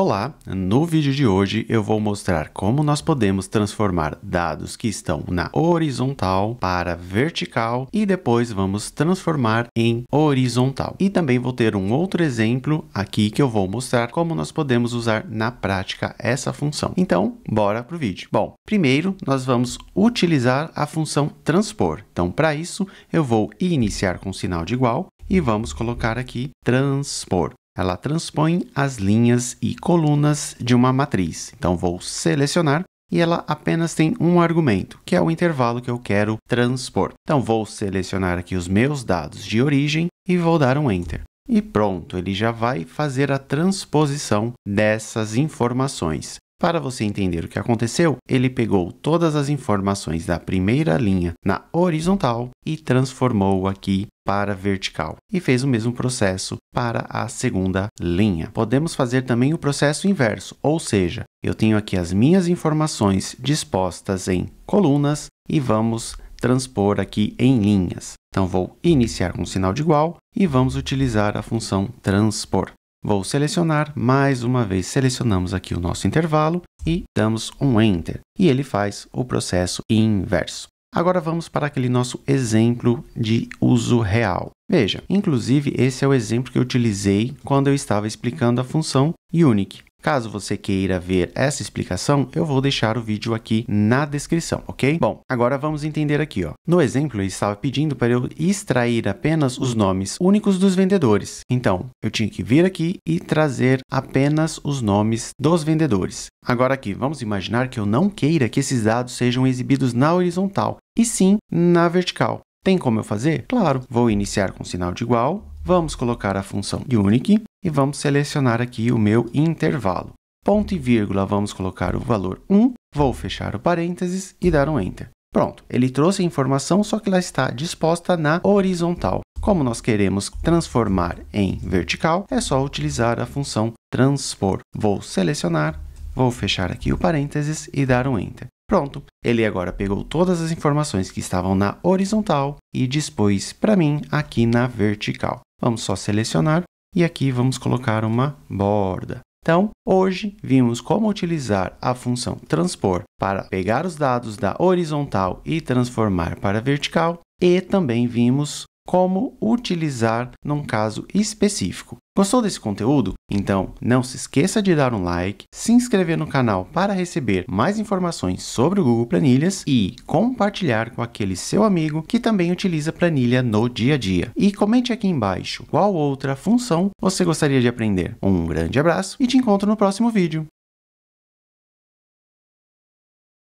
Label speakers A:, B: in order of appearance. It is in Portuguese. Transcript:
A: Olá, no vídeo de hoje eu vou mostrar como nós podemos transformar dados que estão na horizontal para vertical e depois vamos transformar em horizontal. E também vou ter um outro exemplo aqui que eu vou mostrar como nós podemos usar na prática essa função. Então, bora pro vídeo. Bom, primeiro nós vamos utilizar a função transpor. Então, para isso, eu vou iniciar com sinal de igual e vamos colocar aqui transpor ela transpõe as linhas e colunas de uma matriz. Então vou selecionar e ela apenas tem um argumento, que é o intervalo que eu quero transpor. Então vou selecionar aqui os meus dados de origem e vou dar um enter. E pronto, ele já vai fazer a transposição dessas informações. Para você entender o que aconteceu, ele pegou todas as informações da primeira linha na horizontal e transformou aqui para vertical e fez o mesmo processo para a segunda linha. Podemos fazer também o processo inverso, ou seja, eu tenho aqui as minhas informações dispostas em colunas e vamos transpor aqui em linhas. Então, vou iniciar com um sinal de igual e vamos utilizar a função transpor. Vou selecionar, mais uma vez selecionamos aqui o nosso intervalo e damos um Enter. E ele faz o processo inverso. Agora vamos para aquele nosso exemplo de uso real. Veja, inclusive esse é o exemplo que eu utilizei quando eu estava explicando a função unique. Caso você queira ver essa explicação, eu vou deixar o vídeo aqui na descrição, ok? Bom, agora vamos entender aqui. Ó. No exemplo, ele estava pedindo para eu extrair apenas os nomes únicos dos vendedores. Então, eu tinha que vir aqui e trazer apenas os nomes dos vendedores. Agora aqui, vamos imaginar que eu não queira que esses dados sejam exibidos na horizontal, e sim na vertical. Tem como eu fazer? Claro, vou iniciar com sinal de igual, vamos colocar a função unique, e vamos selecionar aqui o meu intervalo. Ponto e vírgula, vamos colocar o valor 1, vou fechar o parênteses e dar um Enter. Pronto, ele trouxe a informação, só que ela está disposta na horizontal. Como nós queremos transformar em vertical, é só utilizar a função transpor. Vou selecionar, vou fechar aqui o parênteses e dar um Enter. Pronto, ele agora pegou todas as informações que estavam na horizontal e dispôs para mim aqui na vertical. Vamos só selecionar, e aqui vamos colocar uma borda. Então, hoje vimos como utilizar a função transpor para pegar os dados da horizontal e transformar para vertical, e também vimos como utilizar num caso específico. Gostou desse conteúdo? Então não se esqueça de dar um like, se inscrever no canal para receber mais informações sobre o Google Planilhas e compartilhar com aquele seu amigo que também utiliza planilha no dia a dia. E comente aqui embaixo qual outra função você gostaria de aprender. Um grande abraço e te encontro no próximo vídeo.